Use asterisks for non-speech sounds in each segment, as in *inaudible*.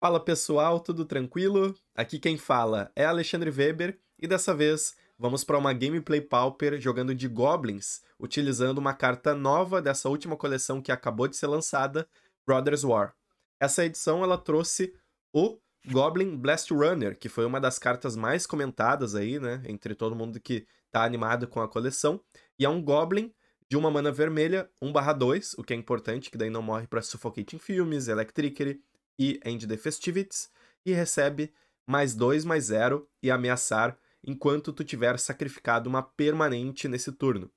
Fala pessoal, tudo tranquilo? Aqui quem fala é Alexandre Weber e dessa vez vamos para uma gameplay pauper jogando de Goblins, utilizando uma carta nova dessa última coleção que acabou de ser lançada, Brothers War. Essa edição ela trouxe o Goblin Blast Runner, que foi uma das cartas mais comentadas aí, né, entre todo mundo que tá animado com a coleção, e é um Goblin de uma mana vermelha, 1/2, o que é importante, que daí não morre para Suffocating Films, Electricity, e End the Festivities, e recebe mais 2 mais 0 e ameaçar enquanto tu tiver sacrificado uma permanente nesse turno.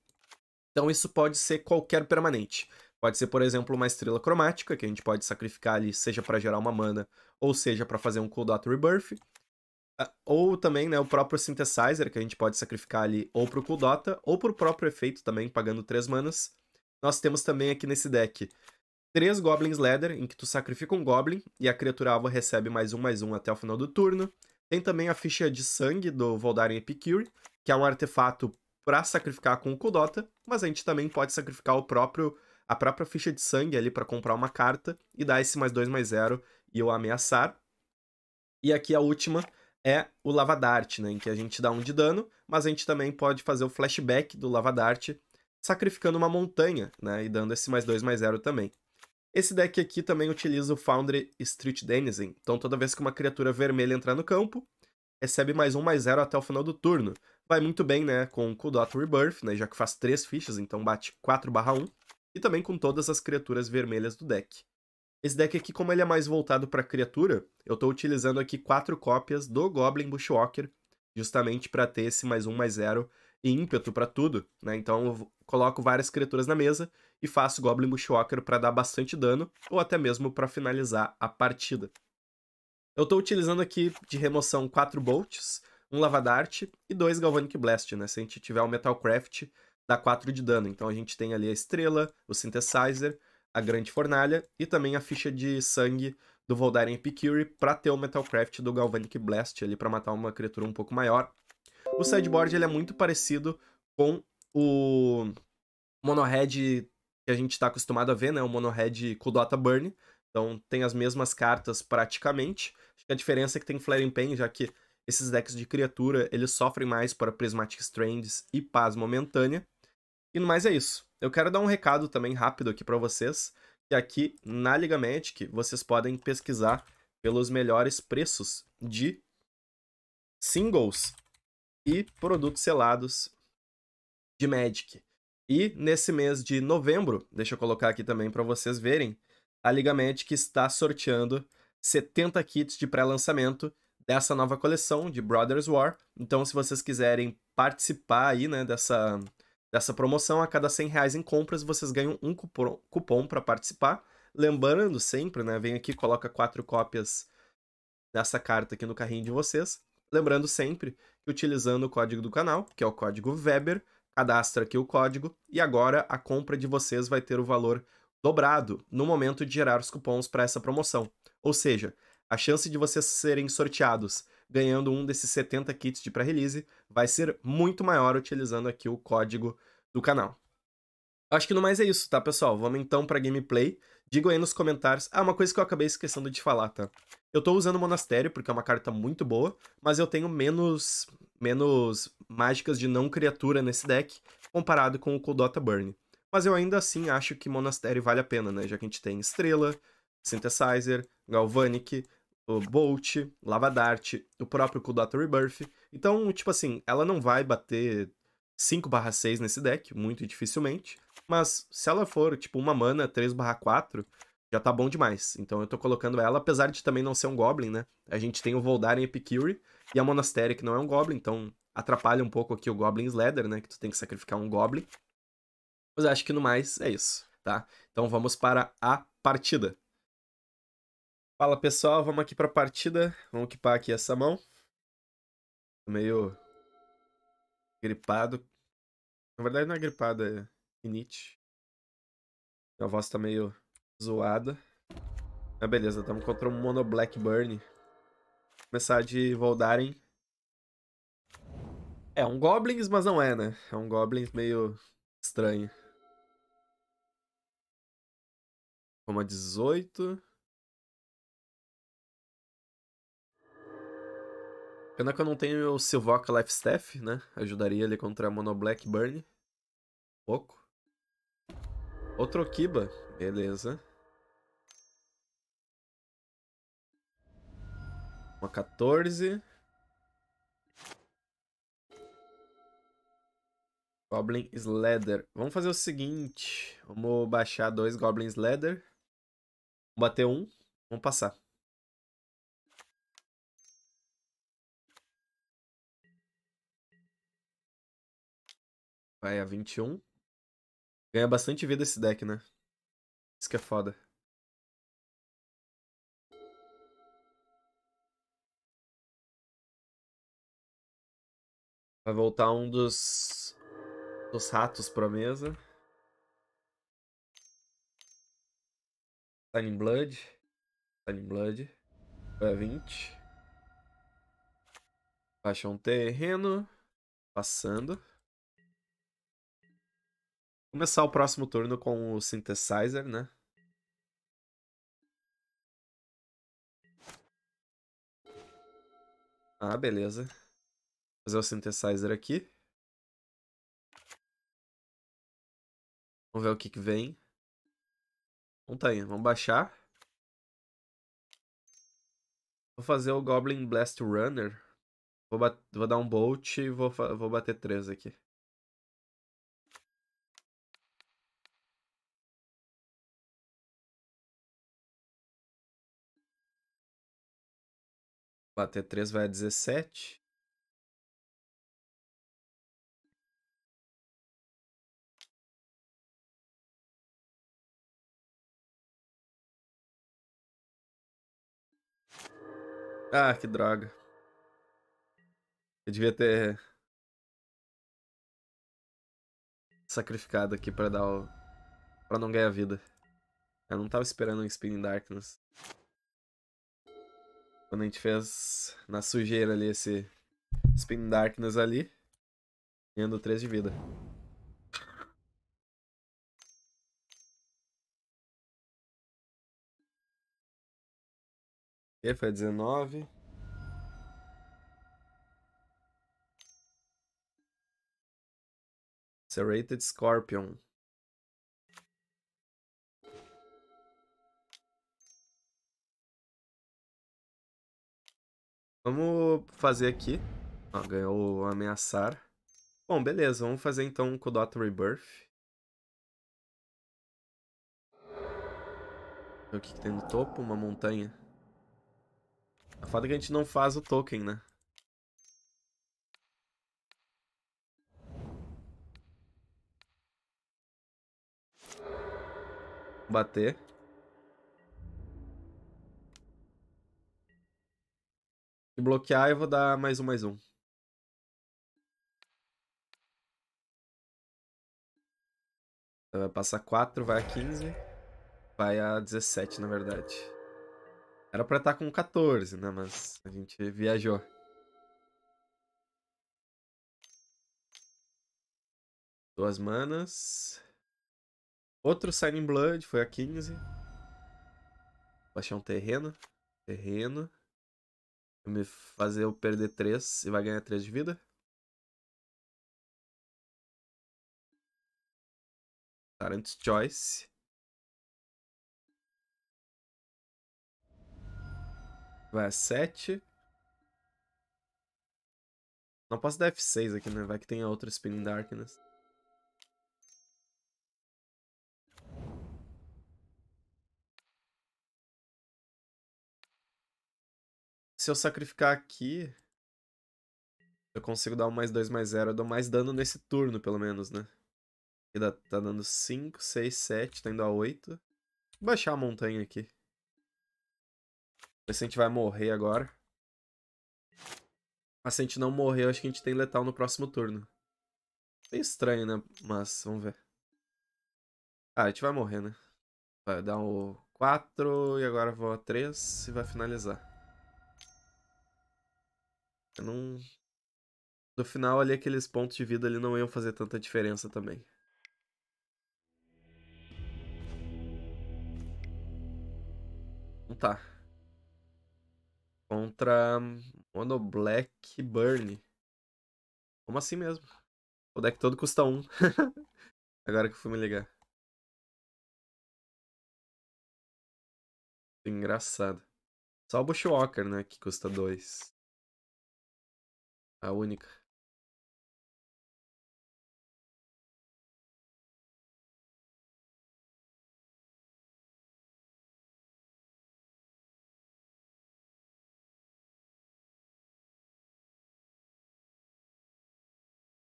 Então isso pode ser qualquer permanente. Pode ser, por exemplo, uma estrela cromática, que a gente pode sacrificar ali, seja para gerar uma mana, ou seja para fazer um Coldot Rebirth. Ah, ou também, né, o próprio Synthesizer, que a gente pode sacrificar ali ou para o Kuldota, ou para o próprio efeito também, pagando 3 manas. Nós temos também aqui nesse deck três Goblins Leather, em que tu sacrifica um Goblin e a criatura alva recebe mais um, mais um até o final do turno. Tem também a ficha de sangue do Voldaren Epicure, que é um artefato para sacrificar com o Kudota, mas a gente também pode sacrificar o próprio a própria ficha de sangue ali para comprar uma carta e dar esse mais dois mais zero e o ameaçar. E aqui a última é o dart né, em que a gente dá um de dano, mas a gente também pode fazer o flashback do lava dart sacrificando uma montanha, né, e dando esse mais dois mais zero também. Esse deck aqui também utiliza o Foundry Street Denizen, então toda vez que uma criatura vermelha entrar no campo, recebe mais um, mais zero até o final do turno. Vai muito bem, né, com o Kudot Rebirth, né, já que faz três fichas, então bate 4 barra 1, e também com todas as criaturas vermelhas do deck. Esse deck aqui, como ele é mais voltado para criatura, eu estou utilizando aqui quatro cópias do Goblin Bushwalker, justamente para ter esse mais um, mais zero e ímpeto para tudo, né? Então eu coloco várias criaturas na mesa e faço Goblin Bushwalker para dar bastante dano ou até mesmo para finalizar a partida. Eu estou utilizando aqui de remoção 4 bolts, um Lavadart e dois Galvanic Blast, né? Se a gente tiver o Metalcraft, dá 4 de dano. Então a gente tem ali a estrela, o Synthesizer, a Grande Fornalha e também a ficha de sangue do Voldaren Epicure para ter o Metalcraft do Galvanic Blast ali para matar uma criatura um pouco maior. O sideboard ele é muito parecido com o monohead que a gente está acostumado a ver, né? O monohead Kudota Burn. Então tem as mesmas cartas praticamente. Acho que a diferença é que tem Flaring Pain, já que esses decks de criatura eles sofrem mais para Prismatic Strands e Paz Momentânea. E no mais é isso. Eu quero dar um recado também rápido aqui para vocês, que aqui na Liga Magic vocês podem pesquisar pelos melhores preços de singles e produtos selados de Magic. E nesse mês de novembro, deixa eu colocar aqui também para vocês verem, a Liga Magic está sorteando 70 kits de pré-lançamento dessa nova coleção de Brothers War. Então, se vocês quiserem participar aí, né, dessa, dessa promoção, a cada 100 reais em compras, vocês ganham um cupom, cupom para participar. Lembrando sempre, né, vem aqui, coloca quatro cópias dessa carta aqui no carrinho de vocês. Lembrando sempre que utilizando o código do canal, que é o código Weber, cadastra aqui o código e agora a compra de vocês vai ter o valor dobrado no momento de gerar os cupons para essa promoção. Ou seja, a chance de vocês serem sorteados ganhando um desses 70 kits de pré-release vai ser muito maior utilizando aqui o código do canal. Acho que no mais é isso, tá, pessoal? Vamos então para gameplay. Digo aí nos comentários. Ah, uma coisa que eu acabei esquecendo de falar, tá? Eu tô usando monastério, porque é uma carta muito boa, mas eu tenho menos menos mágicas de não criatura nesse deck, comparado com o Coldota Burn. Mas eu ainda assim acho que monastério vale a pena, né? Já que a gente tem Estrela, Synthesizer, Galvanic, o Bolt, Lava Dart, o próprio Kudata Rebirth. Então, tipo assim, ela não vai bater 5/6 nesse deck, muito dificilmente. Mas se ela for, tipo, uma mana 3/4, já tá bom demais. Então eu tô colocando ela, apesar de também não ser um Goblin, né? A gente tem o Voldaren Epicure e a Monastéria, que não é um Goblin, então atrapalha um pouco aqui o Goblin Slayer, né? Que tu tem que sacrificar um Goblin. Mas acho que no mais é isso, tá? Então vamos para a partida. Fala pessoal, vamos aqui pra partida. Vamos equipar aqui essa mão. Tô meio gripado. Na verdade não é gripado, é init. Minha voz tá meio zoada. Ah, beleza, estamos contra um Mono Blackburn. Começar de Voldaren. É um Goblins, mas não é, né? É um Goblins meio estranho. Toma 18. Pena que eu não tenho o Silvoca Lifestaff, né? Ajudaria ele contra a Mono Blackburn. Pouco. Outro Kiba. Beleza. Uma 14. Goblin Slayer. Vamos fazer o seguinte. Vamos baixar dois Goblin Slayer. Bater um. Vamos passar. Vai a 21. Ganha bastante vida esse deck, né? Isso que é foda. Vai voltar um dos, dos ratos pra mesa. Tiny Blood. Tiny Blood. Vai 20. Baixa um terreno. Passando. Começar o próximo turno com o Synthesizer, né? Ah, beleza fazer o synthesizer aqui. Vamos ver o que, que vem. Montanha, então tá vamos baixar. Vou fazer o Goblin Blast Runner. Vou, vou dar um bolt e vou, vou bater 3 aqui. Bater 3 vai a 17. Ah, que droga. Eu devia ter. Sacrificado aqui pra dar o. pra não ganhar vida. Eu não tava esperando um spin Darkness. Quando a gente fez na sujeira ali esse spin Darkness ali. Ganhando 3 de vida. E foi 19. Serrated Scorpion. Vamos fazer aqui. Ó, ganhou ameaçar. Bom, beleza. Vamos fazer então um Kodota Rebirth. Ver o que, que tem no topo? Uma montanha. A foda é que a gente não faz o token, né? Bater. E bloquear, eu vou dar mais um, mais um. vai passar 4, vai a 15. Vai a 17, na verdade. Era pra estar tá com 14, né? Mas a gente viajou. Duas manas. Outro Signing Blood, foi a 15. Vou achar um terreno. Terreno. Vai me fazer eu perder 3 e vai ganhar 3 de vida. Tarant's Choice. Vai, é 7. Não posso dar F6 aqui, né? Vai que tem a outra Spinning Darkness. Se eu sacrificar aqui, eu consigo dar um mais 2, mais 0. Eu dou mais dano nesse turno, pelo menos, né? Aqui tá dando 5, 6, 7, tá indo a 8. Vou baixar a montanha aqui. Paciente se a gente vai morrer agora. Mas se a gente não morrer, eu acho que a gente tem letal no próximo turno. É estranho, né? Mas vamos ver. Ah, a gente vai morrer, né? Vai dar o 4 e agora vou a 3 e vai finalizar. Eu não... No final ali, aqueles pontos de vida ali não iam fazer tanta diferença também. Não tá. Contra Mono Black Burn. Como assim mesmo? O deck todo custa um. *laughs* Agora que eu fui me ligar. Engraçado. Só o Bushwalker, né? Que custa dois. A única.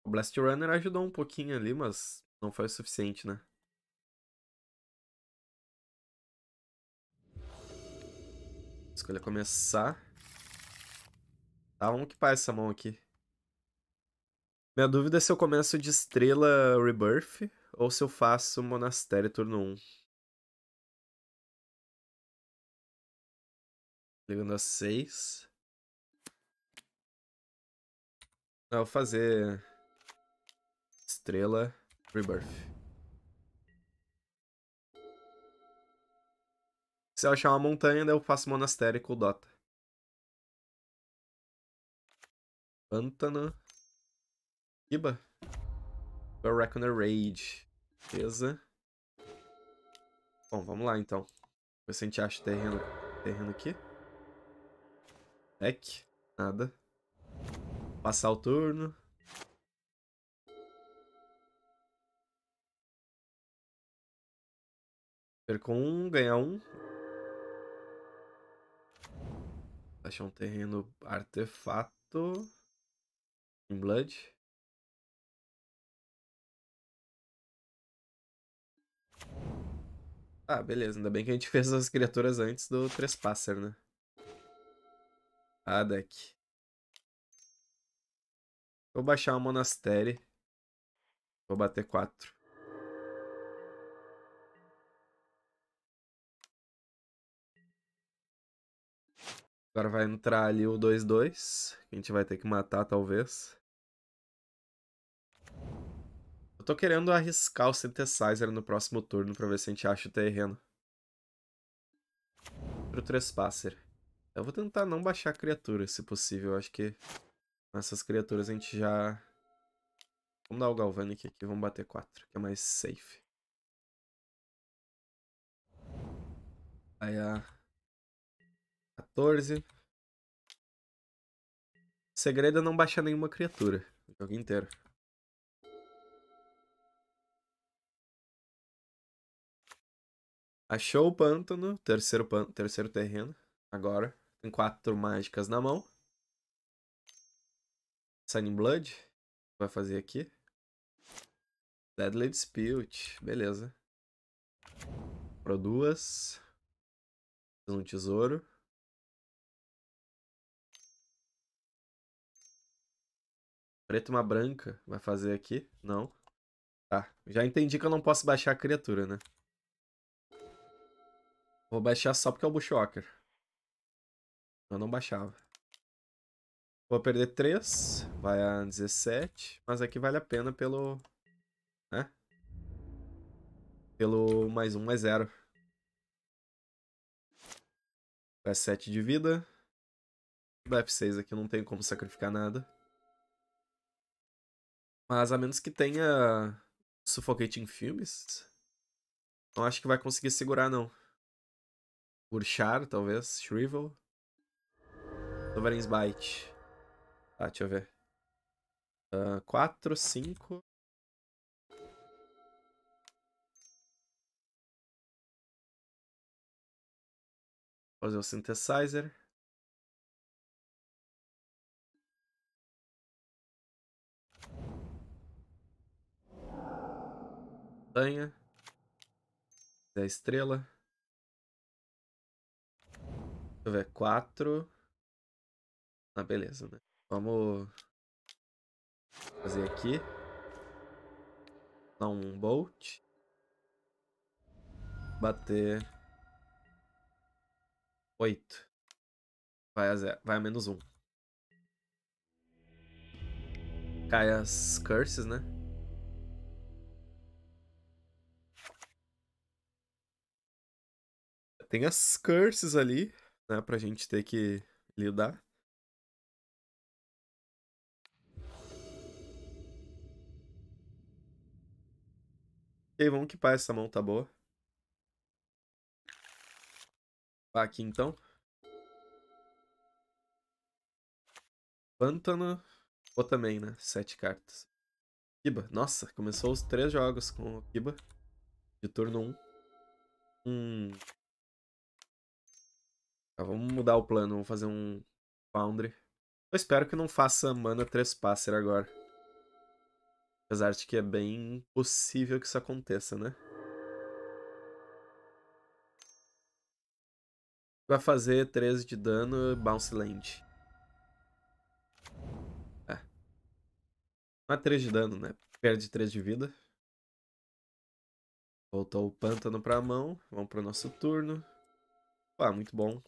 O Blast Runner ajudou um pouquinho ali, mas não foi o suficiente, né? Escolha começar. Tá, vamos que passa essa mão aqui. Minha dúvida é se eu começo de estrela Rebirth ou se eu faço monastério turno 1. Ligando a 6. Eu vou fazer estrela, Rebirth. Se eu achar uma montanha, daí eu faço monastério com o Dota. Pântano. Iba. Reckoner Rage. Beleza. Bom, vamos lá então. Ver se a gente acha terreno, terreno aqui. Deck. Nada. Passar o turno. Perco um, ganhar um. Achar um terreno artefato. Em Blood. Ah, beleza. Ainda bem que a gente fez as criaturas antes do Trespasser, né? Ah, deck. Vou baixar o um Monastério. Vou bater quatro Agora vai entrar ali o 2-2. A gente vai ter que matar, talvez. Eu tô querendo arriscar o Synthesizer no próximo turno pra ver se a gente acha o terreno. Pro Trespasser. Eu vou tentar não baixar criaturas, se possível. Eu acho que essas criaturas a gente já... Vamos dar o Galvanic aqui, vamos bater 4, que é mais safe. Aí a 14. Segredo é não baixar nenhuma criatura. O jogo inteiro. Achou o pântano, terceiro, terceiro terreno. Agora tem quatro mágicas na mão. Sunning Blood vai fazer aqui. Deadly Dispute, beleza. Pro duas. Um tesouro. preta e uma branca. Vai fazer aqui? Não. Tá. Já entendi que eu não posso baixar a criatura, né? Vou baixar só porque é o Bushwalker. Eu não baixava. Vou perder 3. Vai a 17. Mas aqui vale a pena pelo... Né? Pelo mais 1, um, mais 0. Vai a 7 de vida. Vai F6 aqui, não tem como sacrificar nada. Mas a menos que tenha Suffocating filmes, não acho que vai conseguir segurar, não. Burchar, talvez. Shrivel. Sovereign's Bite. Tá, deixa eu ver. Uh, 4, 5... Fazer o Synthesizer. montanha. Da estrela. Deixa eu ver, Ah, beleza, né? Vamos fazer aqui. Dar um bolt. Bater oito Vai a, zero. Vai a menos um Cai as curses, né? Tem as curses ali, né, pra gente ter que lidar. Ok, vamos que essa mão tá boa. Aqui então. Pântano. Ou também, né? Sete cartas. Kiba. Nossa, começou os três jogos com o Kiba. De turno Um. um ah, vamos mudar o plano, vamos fazer um Foundry. Eu espero que não faça mana Trespasser agora. Apesar de que é bem possível que isso aconteça, né? Vai fazer 13 de dano, Bounce Land. É. Não é 3 de dano, né? Perde 3 de vida. Voltou o pântano pra mão. Vamos pro nosso turno. ah muito bom.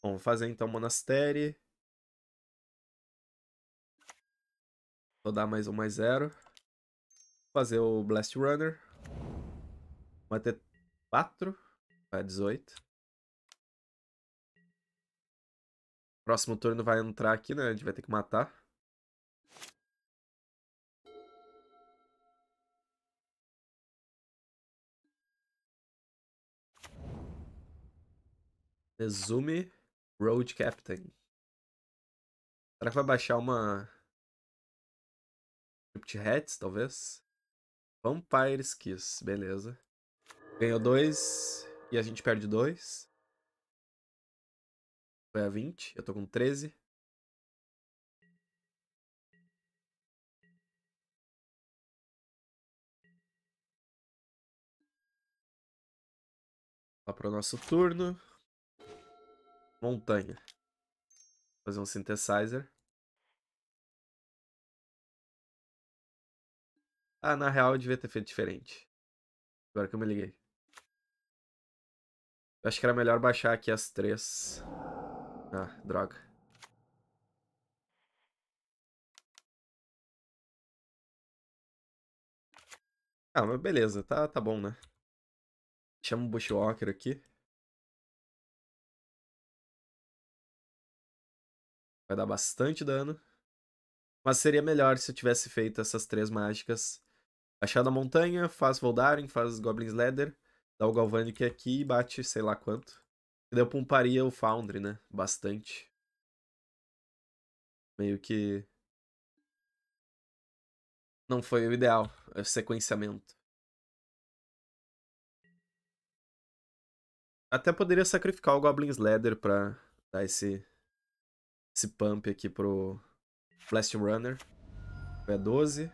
Vamos fazer então monastério. Vou dar mais um, mais zero. Fazer o Blast Runner. Vai ter 4. Vai 18. Próximo turno vai entrar aqui, né? A gente vai ter que matar. resume Road Captain. Será que vai baixar uma. Crypt Hats, talvez? Vampire's Kiss, beleza. Ganhou dois e a gente perde dois. Foi a 20, eu tô com 13. Lá pro nosso turno montanha. Fazer um synthesizer. Ah, na real eu devia ter feito diferente. Agora que eu me liguei. Eu acho que era melhor baixar aqui as três. Ah, droga. Ah, mas beleza, tá, tá bom, né? Chama o Bushwalker aqui. Vai dar bastante dano. Mas seria melhor se eu tivesse feito essas três mágicas. Baixada a montanha, faz Voldaren, faz Goblin's Leather, dá o Galvanic aqui e bate sei lá quanto. E daí eu pumparia é o Foundry, né? Bastante. Meio que... Não foi o ideal, é o sequenciamento. Até poderia sacrificar o Goblin's Leather pra dar esse esse pump aqui pro Flash Runner. É 12.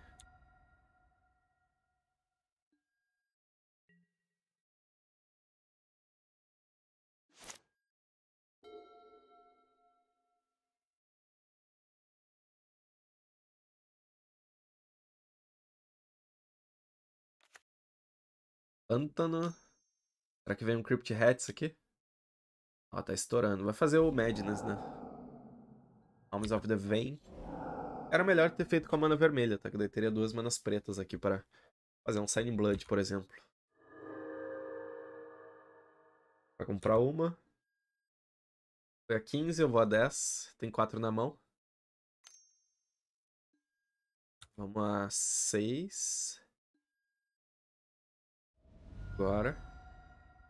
Pântano. Será que vem um Crypt Hats aqui? Ó, tá estourando. Vai fazer o Madness, né? Homes of the Vein. Era melhor ter feito com a mana vermelha, tá? Que daí teria duas manas pretas aqui para fazer um Sign Blood, por exemplo. Vai comprar uma. Foi a 15, eu vou a 10. Tem 4 na mão. Vamos a 6. Agora.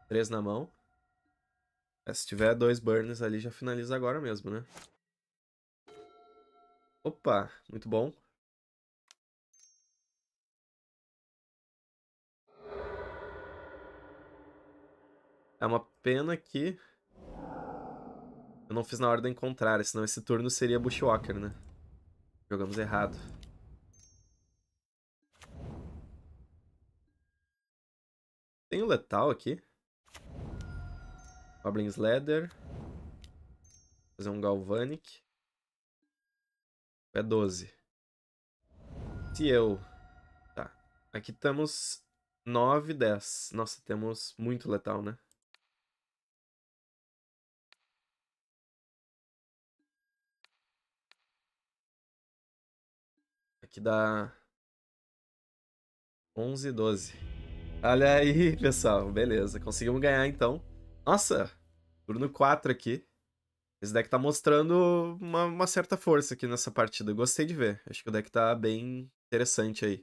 3 na mão. se tiver dois burns ali, já finaliza agora mesmo, né? Opa, muito bom. É uma pena que eu não fiz na ordem contrária, senão esse turno seria Bushwalker, né? Jogamos errado. Tem o um letal aqui. Goblin Leather. Fazer um Galvanic. É 12. Se eu... Tá. Aqui estamos 9, 10. Nossa, temos muito letal, né? Aqui dá... 11, 12. Olha aí, pessoal. Beleza. Conseguimos ganhar, então. Nossa! Turno 4 aqui. Esse deck tá mostrando uma, uma, certa força aqui nessa partida. Gostei de ver. Acho que o deck tá bem interessante aí.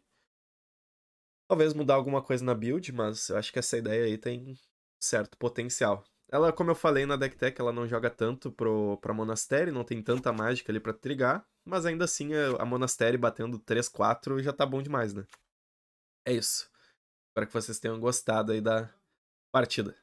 Talvez mudar alguma coisa na build, mas eu acho que essa ideia aí tem certo potencial. Ela, como eu falei na deck tech, ela não joga tanto pro, pra Monastério, não tem tanta mágica ali pra trigar, mas ainda assim eh, a Monastério batendo 3-4 já tá bom demais, né? É isso. Espero que vocês tenham gostado aí da partida.